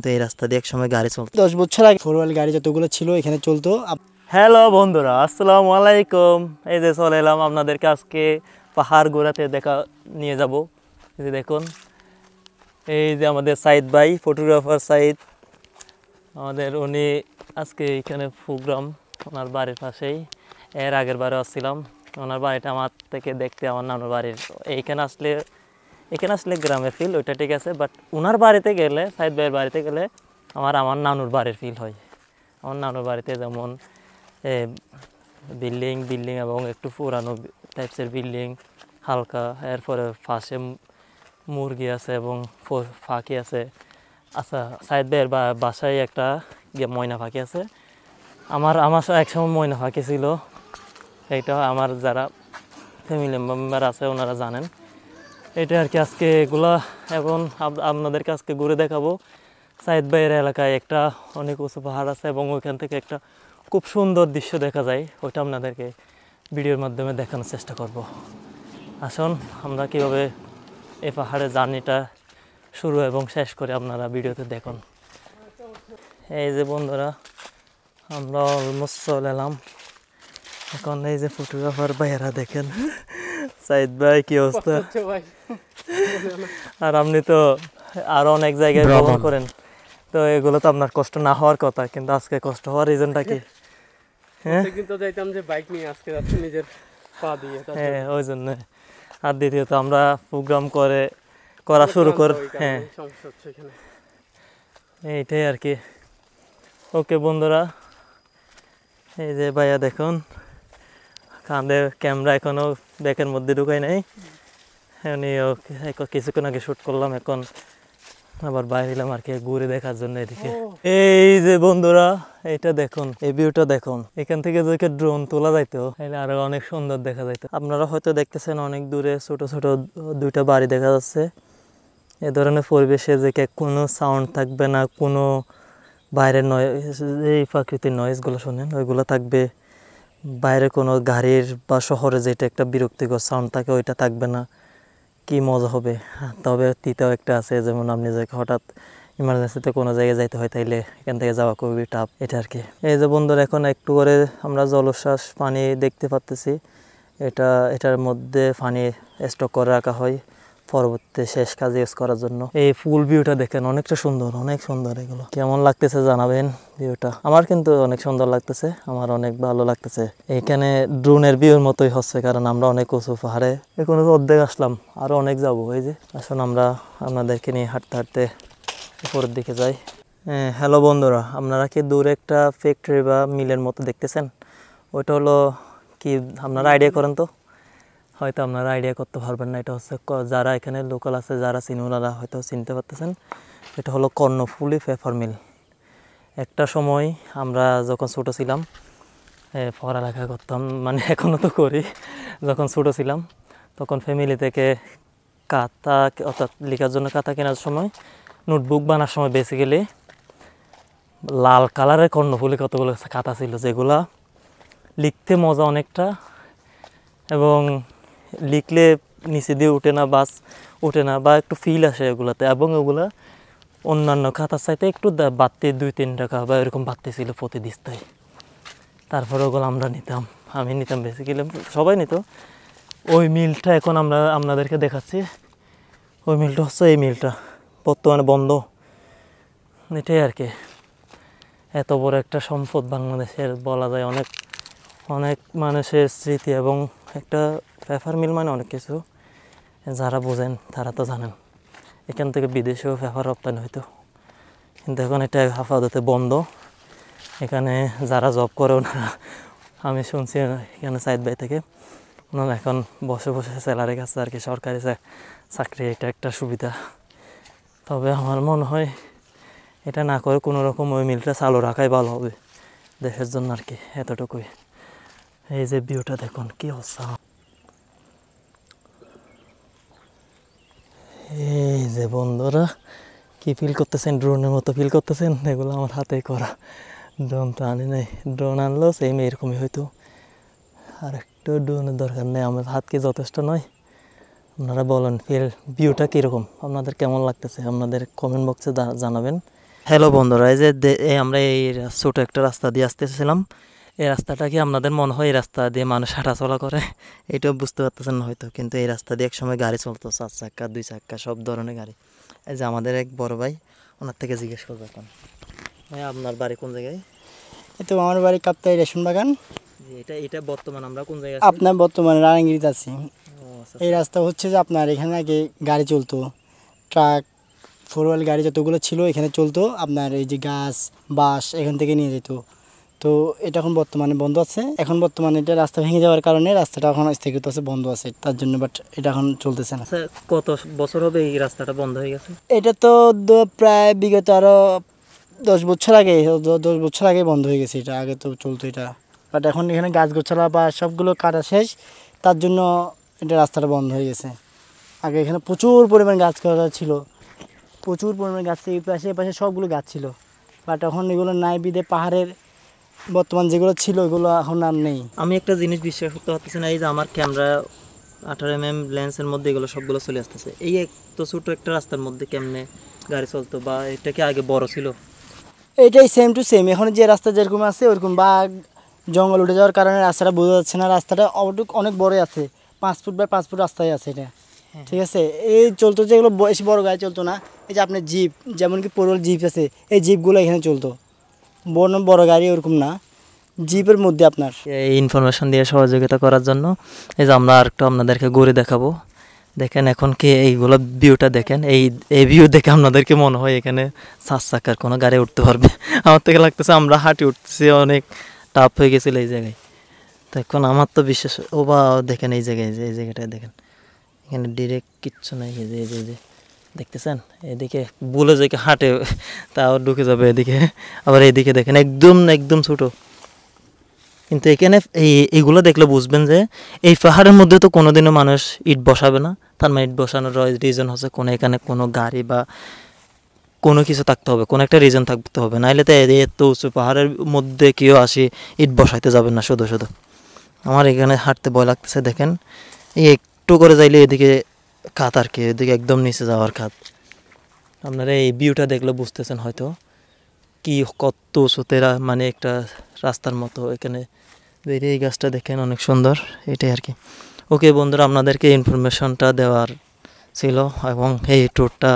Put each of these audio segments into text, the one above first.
কিন্তু এই রাস্তা দিয়ে একসময় গাড়ি চলতো দশ বছর আগে ফোর হুইল গাড়ি যতগুলো ছিল এখানে চলতো হ্যালো বন্ধুরা আসসালামু আলাইকুম এই যে চলে এলাম আপনাদেরকে আজকে পাহাড় গোড়াতে দেখা নিয়ে যাব এই যে দেখুন এই যে আমাদের সাইদ ভাই ফটোগ্রাফার সাইদ আমাদের উনি আজকে এখানে প্রোগ্রাম ওনার বাড়ির পাশেই এর আগের বারে আসছিলাম ওনার বাড়িটা আমার থেকে দেখতে আমার নামের বাড়ির এইখানে আসলে এখানে আসলে গ্রামের ফিল ওইটা ঠিক আছে বাট ওনার বাড়িতে গেলে সাইদ ভাইয়ের বাড়িতে গেলে আমার আমার নানুর বাড়ির ফিল হয় আমার নানুর বাড়িতে যেমন বিল্ডিং বিল্ডিং এবং একটু পুরানো টাইপসের বিল্ডিং হালকা এরপরে ফাঁসে মুরগি আছে এবং ফাঁকি আছে আচ্ছা সাইদ ভাইয়ের বাসায় একটা ময়না ফাঁকি আছে আমার আমার একসময় ময়না ফাঁকি ছিল এইটা আমার যারা ফ্যামিলি মেম্বার আছে ওনারা জানেন এটা আর কি আজকে এগুলা এখন আপনাদের কাছে ঘুরে দেখাবো সাইদ বাইরের এলাকায় একটা অনেক উঁচু পাহাড় আছে এবং ওইখান থেকে একটা খুব সুন্দর দৃশ্য দেখা যায় ওইটা আপনাদেরকে ভিডিওর মাধ্যমে দেখানোর চেষ্টা করব। আসুন আমরা কীভাবে এই পাহাড়ে জার্নিটা শুরু এবং শেষ করে আপনারা ভিডিওতে দেখুন এই যে বন্ধুরা আমরা অলমোস্ট চলে এলাম এখন এই যে ফটোগ্রাফার ভাইয়েরা দেখেন সাইদ ভাই কি অবস্থা আর আপনি তো আরো অনেক জায়গায় ভ্রমণ করেন তো এগুলো তো আপনার কষ্ট না হওয়ার কথা কিন্তু আজকে কষ্ট হওয়ার রিজনটা কি হ্যাঁ হ্যাঁ, হ্যাঁ ওই জন্য আর দ্বিতীয়ত আমরা প্রোগ্রাম করে করা শুরু কর হ্যাঁ এইটাই আর কি ওকে বন্ধুরা এই যে ভাইয়া দেখুন আমাদের ক্যামেরা এখনও ব্যাকের মধ্যে ঢুকাই নাই এমনি কিছুক্ষণ আগে শ্যুট করলাম এখন আবার বাইরে এলাম আর কি ঘুরে দেখার জন্য এদিকে এই যে বন্ধুরা এটা দেখুন এই ভিউটা দেখুন এখান থেকে যদি ড্রোন তোলা যাইতো তাহলে আরো অনেক সুন্দর দেখা যাইতো আপনারা হয়তো দেখতেছেন অনেক দূরে ছোট ছোট দুইটা বাড়ি দেখা যাচ্ছে এ ধরনের পরিবেশে যে কোনো সাউন্ড থাকবে না কোনো বাইরের নয় এই প্রাকৃতিক নয়েজগুলো শোনেন ওইগুলো থাকবে বাইরে কোনো গাড়ির বা শহরে যেটা একটা বিরক্তিকর সাউন্ড থাকে ওইটা থাকবে না কি মজা হবে তবে তিতাও একটা আছে যেমন আপনি যে হঠাৎ ইমার্জেন্সিতে কোনো জায়গায় যাইতে হয় তাইলে এখান থেকে যাওয়া খুবই টাফ এটা আর কি এই যে বন্ধুর এখন একটু করে আমরা জলশ্বাস পানি দেখতে পাচ্তেছি এটা এটার মধ্যে পানি স্টক করে রাখা হয় পরবর্তী শেষ কাজে ইউজ করার জন্য এই ফুল ভিউটা দেখেন অনেকটা সুন্দর অনেক সুন্দর এগুলো কেমন লাগতেছে জানাবেন ভিউটা আমার কিন্তু অনেক সুন্দর লাগতেছে আমার অনেক ভালো লাগতেছে এখানে ড্রোনের ভিউর মতোই হচ্ছে কারণ আমরা অনেক উঁচু পাহাড়ে এখনো অর্ধেক আসলাম আরো অনেক যাব এই যে আসুন আমরা আপনাদেরকে নিয়ে হাঁটতে হাঁটতে উপরের দিকে যাই হ্যালো বন্ধুরা আপনারা কি দূরে একটা ফ্যাক্টরি বা মিলের মতো দেখতেছেন ওইটা হলো কি আপনারা আইডিয়া করেন তো হয়তো আপনারা আইডিয়া করতে পারবেন না এটা হচ্ছে যারা এখানে লোকাল আছে যারা চিনুলারা হয়তো চিনতে পারতেছেন এটা হলো কর্ণফুলি পেপার মিল একটা সময় আমরা যখন ছোটো ছিলাম পড়ালেখা করতাম মানে এখনও তো করি যখন ছোটো ছিলাম তখন ফ্যামিলি থেকে কাতা অর্থাৎ লেখার জন্য কাতা কেনার সময় নোটবুক বানার সময় বেসিক্যালি লাল কালারের কর্ণফুলি কতগুলো কাতা ছিল যেগুলা লিখতে মজা অনেকটা এবং লিখলে নিচে দিয়ে ওঠে না বাস ওঠে না বা একটু ফিল আসে এগুলাতে এবং ওগুলা অন্যান্য খাতার চাইতে একটু বাড়তি দুই তিন টাকা বা এরকম বাড়তি ছিল প্রতি দিস্তায় তারপরে ওগুলো আমরা নিতাম আমি নিতাম বেসিক্যালি সবাই নিত ওই মিলটা এখন আমরা আপনাদেরকে দেখাচ্ছি ওই মিলটা হচ্ছে এই মিলটা বর্তমানে বন্ধ এটাই আর কি এত বড় একটা সম্পদ বাংলাদেশের বলা যায় অনেক অনেক মানুষের স্মৃতি এবং একটা পেপার মিল মানে অনেক কিছু যারা বোঝেন তারা তো জানেন এখান থেকে বিদেশেও পেপার রপ্তানি হইতো কিন্তু এখন এটা আপাতত বন্ধ এখানে যারা জব করে ওনারা আমি শুনছি এখানে সাইদ ভাই থেকে ওনারা এখন বসে বসে স্যালারি কাছে আর কি সরকারি চাকরি এটা একটা সুবিধা তবে আমার মনে হয় এটা না করে কোনো রকম ওই মিলটা চালু রাখাই ভালো হবে দেশের জন্য আর কি এতটুকুই এই যে ভিউটা দেখুন কি অবস্থা এই যে বন্ধুরা কি ফিল করতেছেন ড্রোনের মতো ফিল করতেছেন এগুলো আমার হাতে করা ড্রোন তো আনি নাই ড্রোন আনলো সেম এরকমই হয়তো আর একটু ড্রোনের দরকার নেই আমার হাত কি যথেষ্ট নয় আপনারা বলেন ফিল ভিউটা কীরকম আপনাদের কেমন লাগতেছে আপনাদের কমেন্ট বক্সে জানাবেন হ্যালো বন্ধুরা এই যে আমরা এই ছোটো একটা রাস্তা দিয়ে আসতেছিলাম এই রাস্তাটা কি আপনাদের মনে হয় এই রাস্তা দিয়ে মানুষ হাঁটাচলা করে এটাও বুঝতে পারতেছেন না হয়তো কিন্তু এই রাস্তা দিয়ে একসময় গাড়ি চলতো চার চাক্কা দুই চাক্কা সব ধরনের গাড়ি এই যে আমাদের এক বড় ভাই ওনার থেকে জিজ্ঞেস করবো এখন হ্যাঁ আপনার বাড়ি কোন জায়গায় তো আমার বাড়ি কাপ্তাই রেশন বাগান এটা এটা বর্তমান আমরা কোন জায়গায় আপনার বর্তমানে রানাঙ্গিরিতে আছি আচ্ছা, এই আচ্ছা। রাস্তা হচ্ছে যে আপনার এখানে আগে গাড়ি চলতো ট্রাক ফোর হুইল গাড়ি যতগুলো ছিল এখানে চলতো আপনার এই যে গাছ বাস এখান থেকে নিয়ে যেত তো এটা এখন বর্তমানে বন্ধ আছে এখন বর্তমানে এটা রাস্তা ভেঙে যাওয়ার কারণে রাস্তাটা এখন স্থগিত আছে বন্ধ আছে তার জন্য বাট এটা এখন চলতেছে না আচ্ছা, কত বছর হবে এই রাস্তাটা বন্ধ হয়ে গেছে এটা তো প্রায় বিগত আরো দশ বছর আগে দশ বছর আগে বন্ধ হয়ে গেছে এটা আগে তো চলতো এটা বাট এখন এখানে গাছ গোছালা বা সবগুলো কাটা শেষ তার জন্য এটা রাস্তাটা বন্ধ হয়ে গেছে আগে এখানে প্রচুর পরিমাণ গাছ কাটা ছিল প্রচুর পরিমাণ গাছ এই পাশে এই পাশে সবগুলো গাছ ছিল বাট এখন এগুলো নাই বিদে পাহাড়ের বর্তমান যেগুলো ছিল ওগুলো এখন আর নেই আমি একটা জিনিস বিশ্বাস করতে পারতেছি না এই যে আমার ক্যামেরা আঠারো এম এম লেন্সের মধ্যে এগুলো সবগুলো চলে আসতেছে এই এক তো ছোটো একটা রাস্তার মধ্যে কেমনে গাড়ি চলতো বা এটা কি আগে বড় ছিল এটাই সেম টু সেম এখন যে রাস্তা যেরকম আছে ওরকম বা জঙ্গল উঠে যাওয়ার কারণে রাস্তাটা বোঝা যাচ্ছে না রাস্তাটা অনেক বড়ই আছে পাঁচ ফুট বাই পাঁচ ফুট রাস্তায় আছে এটা হ্যাঁ। ঠিক আছে এই চলতো যেগুলো বেশি বড় গাড়ি চলতো না এই যে আপনার জিপ যেমন কি পুরো জিপ আছে এই জিপগুলো এখানে চলতো বড় বড় গাড়ি ওরকম না জিপের মধ্যে আপনার এই ইনফরমেশন দিয়ে সহযোগিতা করার জন্য এই যে আমরা আরেকটা আপনাদেরকে ঘুরে দেখাবো দেখেন এখন কি এইগুলো ভিউটা দেখেন এই এই ভিউ দেখে আপনাদেরকে মনে হয় এখানে সাত চাকার কোনো গাড়ি উঠতে পারবে আমার থেকে লাগতেছে আমরা হাঁটি উঠতেছি অনেক টাফ হয়ে গেছিলো এই জায়গায় তো এখন আমার তো বিশ্বাস ও বা দেখেন এই জায়গায় যে এই জায়গাটায় দেখেন এখানে ডিরেক্ট কিচ্ছু নাই যে এই যে দেখতেছেন এদিকে বলে যে হাঁটে তাও ঢুকে যাবে এদিকে আবার এদিকে দেখেন একদম একদম ছোটো কিন্তু এখানে এই এইগুলো দেখলে বুঝবেন যে এই পাহাড়ের মধ্যে তো কোনোদিনও মানুষ ইট বসাবে না তার মানে ইট বসানোর রিজন হচ্ছে কোনো এখানে কোনো গাড়ি বা কোনো কিছু থাকতে হবে কোনো একটা রিজন থাকতে হবে নাহলে তো এত উঁচু পাহাড়ের মধ্যে কেউ আসি ইট বসাইতে যাবেন না শুধু শুধু আমার এখানে হাঁটতে ভয় লাগতেছে দেখেন এই একটু করে যাইলে এদিকে খাত আর কি এদিকে একদম নিচে যাওয়ার খাত আপনারা এই ভিউটা দেখলে বুঝতেছেন হয়তো কি কত সুতেরা মানে একটা রাস্তার মতো এখানে এই গাছটা দেখেন অনেক সুন্দর এটাই আর কি ওকে বন্ধুরা আপনাদেরকে ইনফরমেশনটা দেওয়ার ছিল এবং এই ট্যুরটা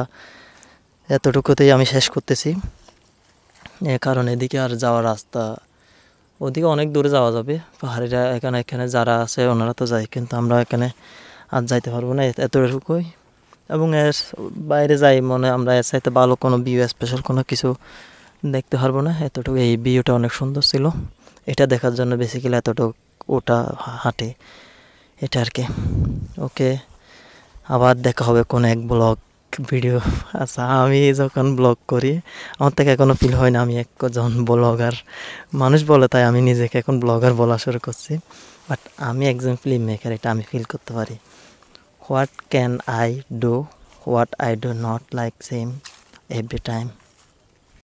এতটুকুতেই আমি শেষ করতেছি এ কারণ এদিকে আর যাওয়ার রাস্তা ওদিকে অনেক দূরে যাওয়া যাবে পাহাড়িরা এখানে এখানে যারা আছে ওনারা তো যায় কিন্তু আমরা এখানে আর যাইতে পারবো না এতটুকুই এবং এর বাইরে যাই মনে আমরা এর সাথে ভালো কোনো ভিউ স্পেশাল কোনো কিছু দেখতে পারবো না এতটুকু এই ভিউটা অনেক সুন্দর ছিল এটা দেখার জন্য বেসিক্যালি এতটুকু ওটা হাঁটে এটা আর কি ওকে আবার দেখা হবে কোনো এক ব্লগ ভিডিও আচ্ছা আমি যখন ব্লগ করি আমার থেকে এখনও ফিল হয় না আমি একজন ব্লগার মানুষ বলে তাই আমি নিজেকে এখন ব্লগার বলা শুরু করছি বাট আমি একজন ফিল্ম মেকার এটা আমি ফিল করতে পারি what can I do what I do not like same every time